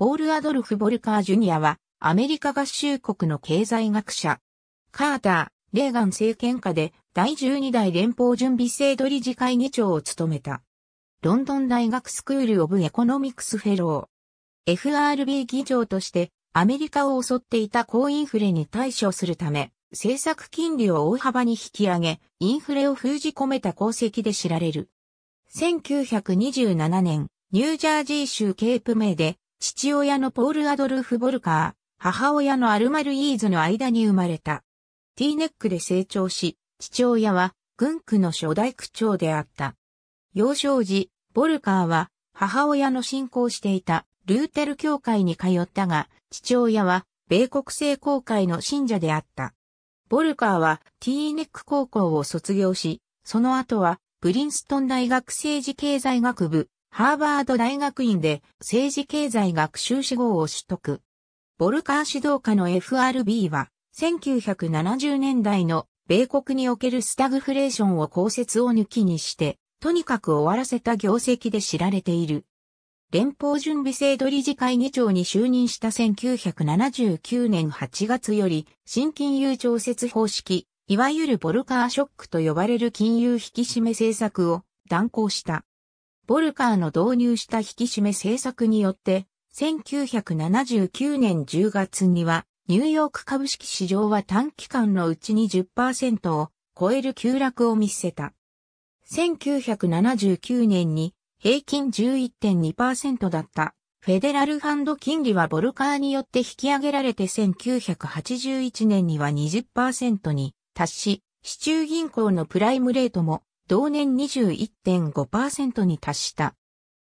ポール・アドルフ・ボルカー・ジュニアは、アメリカ合衆国の経済学者。カーター、レーガン政権下で第12代連邦準備制度理事会議長を務めた。ロンドン大学スクール・オブ・エコノミクス・フェロー。FRB 議長としてアメリカを襲っていた高インフレに対処するため、政策金利を大幅に引き上げ、インフレを封じ込めた功績で知られる。1927年、ニュージャージー州ケープ名で父親のポール・アドルフ・ボルカー、母親のアルマルイーズの間に生まれた。ティーネックで成長し、父親は軍区の初代区長であった。幼少時、ボルカーは母親の信仰していたルーテル教会に通ったが、父親は米国聖公会の信者であった。ボルカーはティーネック高校を卒業し、その後はプリンストン大学政治経済学部ハーバード大学院で政治経済学習士号を取得。ボルカー指導下の FRB は、1970年代の米国におけるスタグフレーションを公設を抜きにして、とにかく終わらせた業績で知られている。連邦準備制度理事会議長に就任した1979年8月より、新金融調節方式、いわゆるボルカーショックと呼ばれる金融引き締め政策を断行した。ボルカーの導入した引き締め政策によって、1979年10月には、ニューヨーク株式市場は短期間のうちに10%を超える急落を見せた。1979年に平均11.2%だったフェデラルファンド金利はボルカーによって引き上げられて1981年には20%に達し、市中銀行のプライムレートも同年21.5%に達した。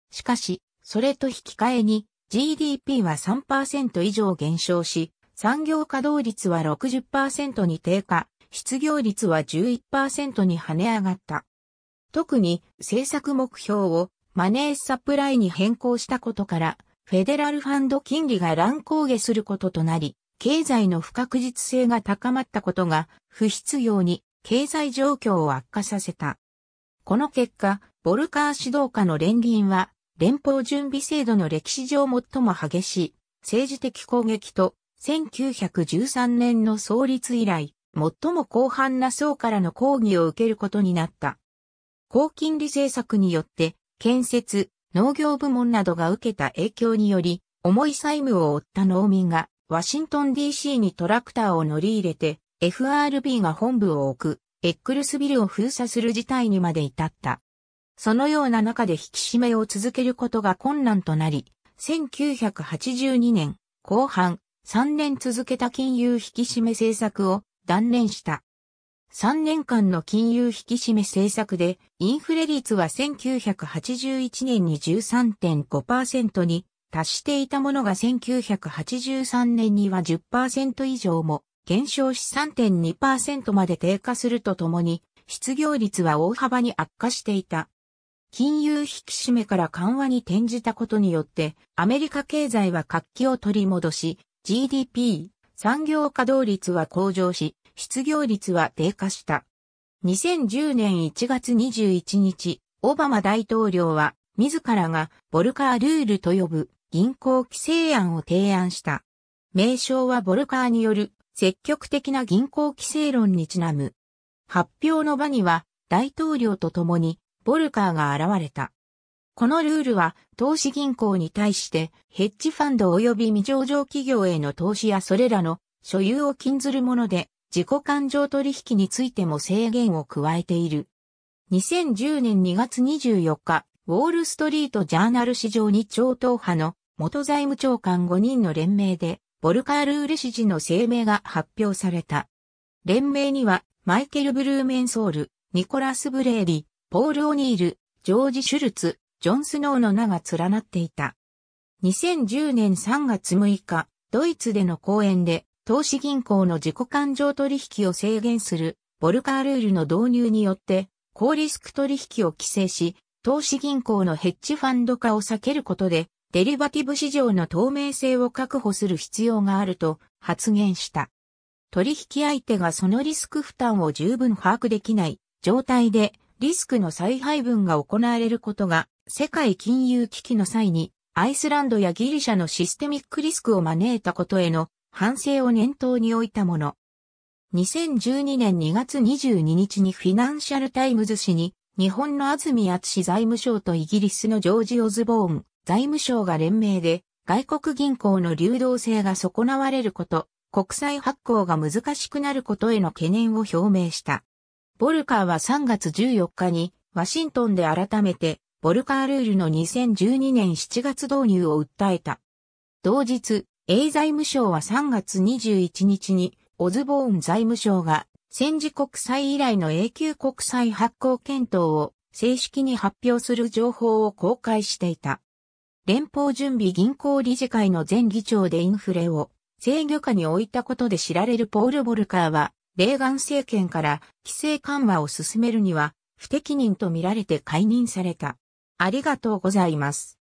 しかし、それと引き換えに GDP は3%以上減少し、産業稼働率は60%に低下、失業率は11%に跳ね上がった。特に政策目標をマネーサプライに変更したことから、フェデラルファンド金利が乱高下することとなり、経済の不確実性が高まったことが不必要に経済状況を悪化させた。この結果、ボルカー指導下の連銀は、連邦準備制度の歴史上最も激しい政治的攻撃と、1913年の創立以来、最も広範な層からの抗議を受けることになった。高金利政策によって、建設、農業部門などが受けた影響により、重い債務を負った農民が、ワシントン DC にトラクターを乗り入れて、FRB が本部を置く、エックルスビルを封鎖する事態にまで至った。そのような中で引き締めを続けることが困難となり、1982年後半3年続けた金融引き締め政策を断念した。3年間の金融引き締め政策でインフレ率は1981年に13.5%に達していたものが1983年には10%以上も減少し3.2%まで低下するとともに、失業率は大幅に悪化していた。金融引き締めから緩和に転じたことによって、アメリカ経済は活気を取り戻し、GDP、産業稼働率は向上し、失業率は低下した。2010年1月21日、オバマ大統領は、自らがボルカールールと呼ぶ銀行規制案を提案した。名称はボルカーによる積極的な銀行規制論にちなむ。発表の場には大統領と共にボルカーが現れた。このルールは投資銀行に対してヘッジファンド及び未上場企業への投資やそれらの所有を禁ずるもので自己勘定取引についても制限を加えている。2010年2月24日、ウォールストリートジャーナル市場に超党派の元財務長官5人の連名でボルカールール支持の声明が発表された。連盟には、マイケル・ブルーメンソール、ニコラス・ブレーリ、ポール・オニール、ジョージ・シュルツ、ジョン・スノーの名が連なっていた。2010年3月6日、ドイツでの講演で、投資銀行の自己勘定取引を制限する、ボルカールールの導入によって、高リスク取引を規制し、投資銀行のヘッジファンド化を避けることで、デリバティブ市場の透明性を確保する必要があると発言した。取引相手がそのリスク負担を十分把握できない状態でリスクの再配分が行われることが世界金融危機の際にアイスランドやギリシャのシステミックリスクを招いたことへの反省を念頭に置いたもの。2012年2月22日にフィナンシャルタイムズ紙に日本の安住厚財務省とイギリスのジョージ・オズボーン財務省が連名で、外国銀行の流動性が損なわれること、国債発行が難しくなることへの懸念を表明した。ボルカーは3月14日に、ワシントンで改めて、ボルカールールの2012年7月導入を訴えた。同日、英財務省は3月21日に、オズボーン財務省が、戦時国債以来の永久国債発行検討を正式に発表する情報を公開していた。連邦準備銀行理事会の前議長でインフレを制御下に置いたことで知られるポール・ボルカーは、レーガン政権から規制緩和を進めるには不適任とみられて解任された。ありがとうございます。